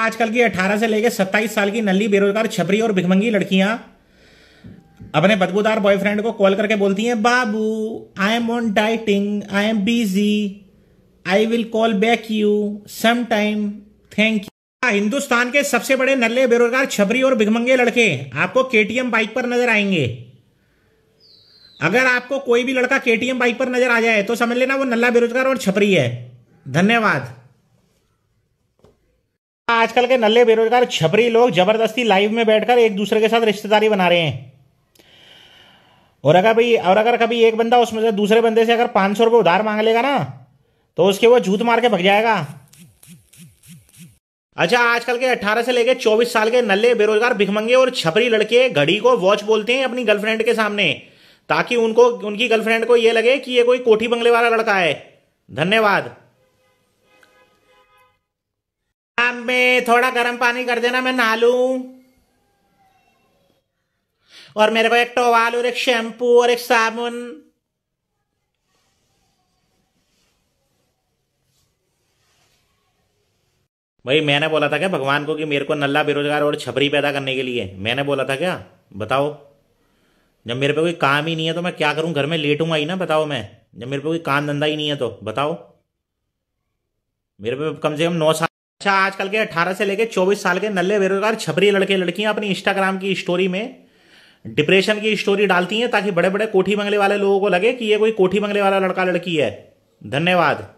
आजकल की 18 से लेकर 27 साल की नल्ली बेरोजगार छपरी और भिखमंगी लड़कियां अपने बदबूदार बॉयफ्रेंड को कॉल करके बोलती हैं बाबू I am on dieting I am busy I will call back you some time thank you Hindustan के सबसे बड़े नल्ले बेरोजगार छपरी और भिगमंगे लड़के आपको केटीएम बाइक पर नजर आएंगे अगर आपको कोई भी लड़का केटीएम बाइक पर नजर आ जाए तो समझ लेना वो नल्ला बेरोजगार और छपरी है धन्यवाद आजकल के नल्ले बेरोजगार छपरी लोग जबरदस्ती लाइव में बैठकर एक दूसरे के साथ रिश्तेदारी बना रहे हैं और अगर भाई और अगर कभी एक बंदा उसमें से दूसरे बंदे से अगर पांच सौ रुपये उधार मांग लेगा ना तो उसके वो झूठ मार के भग जाएगा अच्छा आजकल के 18 से लेकर 24 साल के नल्ले बेरोजगार भिखमंगे और छपरी लड़के घड़ी को वॉच बोलते हैं अपनी गर्लफ्रेंड के सामने ताकि उनको उनकी गर्लफ्रेंड को ये लगे कि ये कोई कोठी बंगले वाला लड़का है धन्यवाद में थोड़ा गर्म पानी कर देना मैं नहा लूं और मेरे को एक टोवाल और एक शैम्पू और एक साबुन भाई मैंने बोला था क्या भगवान को कि मेरे को नल्ला बेरोजगार और छपरी पैदा करने के लिए मैंने बोला था क्या बताओ जब मेरे पे कोई काम ही नहीं है तो मैं क्या करूं घर में लेटूंगा ही ना बताओ मैं जब मेरे पे कोई काम धंधा ही नहीं है तो बताओ मेरे पे कम से कम नौ साल अच्छा आजकल के 18 से लेकर 24 साल के नल्ले बेरोजगार छपरी लड़के लड़कियां अपनी इंस्टाग्राम की स्टोरी में डिप्रेशन की स्टोरी डालती हैं ताकि बड़े बड़े कोठी बंगले वाले लोगों को लगे कि ये कोई कोठी बंगले वाला लड़का लड़की है धन्यवाद